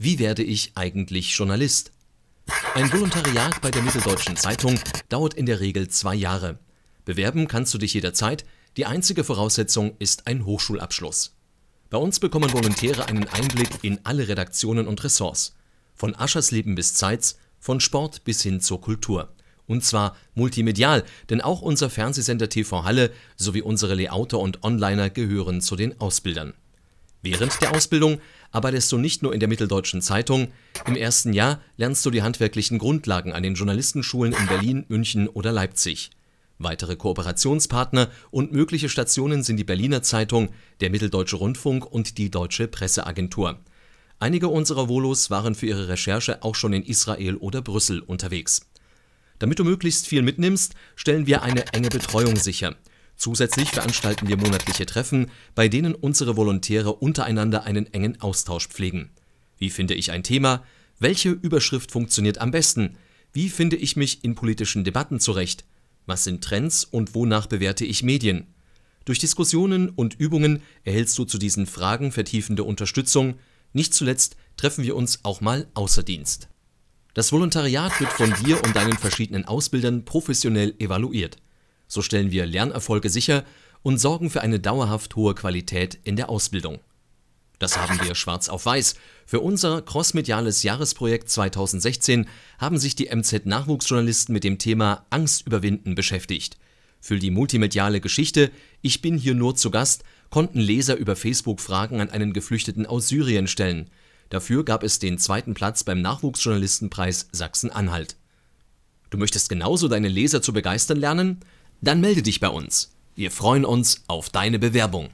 Wie werde ich eigentlich Journalist? Ein Volontariat bei der Mitteldeutschen Zeitung dauert in der Regel zwei Jahre. Bewerben kannst du dich jederzeit, die einzige Voraussetzung ist ein Hochschulabschluss. Bei uns bekommen Volontäre einen Einblick in alle Redaktionen und Ressorts. Von Aschersleben bis Zeitz, von Sport bis hin zur Kultur. Und zwar multimedial, denn auch unser Fernsehsender TV Halle sowie unsere Layouter und Onliner gehören zu den Ausbildern. Während der Ausbildung arbeitest du nicht nur in der Mitteldeutschen Zeitung, im ersten Jahr lernst du die handwerklichen Grundlagen an den Journalistenschulen in Berlin, München oder Leipzig. Weitere Kooperationspartner und mögliche Stationen sind die Berliner Zeitung, der Mitteldeutsche Rundfunk und die Deutsche Presseagentur. Einige unserer Volos waren für ihre Recherche auch schon in Israel oder Brüssel unterwegs. Damit du möglichst viel mitnimmst, stellen wir eine enge Betreuung sicher. Zusätzlich veranstalten wir monatliche Treffen, bei denen unsere Volontäre untereinander einen engen Austausch pflegen. Wie finde ich ein Thema? Welche Überschrift funktioniert am besten? Wie finde ich mich in politischen Debatten zurecht? Was sind Trends und wonach bewerte ich Medien? Durch Diskussionen und Übungen erhältst du zu diesen Fragen vertiefende Unterstützung. Nicht zuletzt treffen wir uns auch mal außer Dienst. Das Volontariat wird von dir und deinen verschiedenen Ausbildern professionell evaluiert. So stellen wir Lernerfolge sicher und sorgen für eine dauerhaft hohe Qualität in der Ausbildung. Das haben wir schwarz auf weiß. Für unser crossmediales Jahresprojekt 2016 haben sich die MZ-Nachwuchsjournalisten mit dem Thema Angst überwinden beschäftigt. Für die multimediale Geschichte Ich bin hier nur zu Gast konnten Leser über Facebook Fragen an einen Geflüchteten aus Syrien stellen. Dafür gab es den zweiten Platz beim Nachwuchsjournalistenpreis Sachsen-Anhalt. Du möchtest genauso deine Leser zu begeistern lernen? Dann melde dich bei uns. Wir freuen uns auf deine Bewerbung.